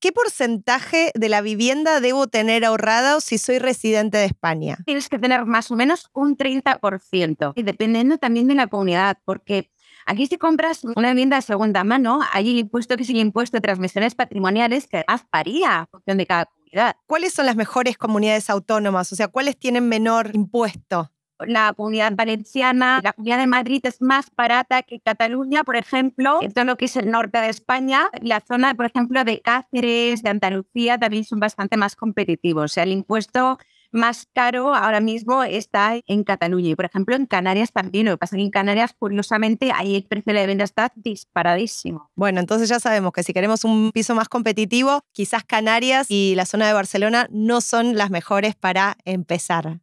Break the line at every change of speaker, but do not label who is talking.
¿qué porcentaje de la vivienda debo tener ahorrada si soy residente de España?
Tienes que tener más o menos un 30%, y dependiendo también de la comunidad, porque Aquí si compras una vivienda de segunda mano, hay impuesto que es impuesto de transmisiones patrimoniales que además varía en función de cada comunidad. ¿Cuáles son las mejores comunidades autónomas? O sea, ¿cuáles tienen menor impuesto? la comunidad valenciana, la comunidad de Madrid es más barata que Cataluña, por ejemplo, en todo lo que es el norte de España. La zona, por ejemplo, de Cáceres, de Andalucía, también son bastante más competitivos. O sea, el impuesto más caro ahora mismo está en Cataluña y, por ejemplo, en Canarias también. Lo que pasa es que en Canarias, curiosamente, ahí el precio de la venta está disparadísimo. Bueno, entonces
ya sabemos que si queremos un piso más competitivo, quizás Canarias y la zona de Barcelona no son las mejores para empezar.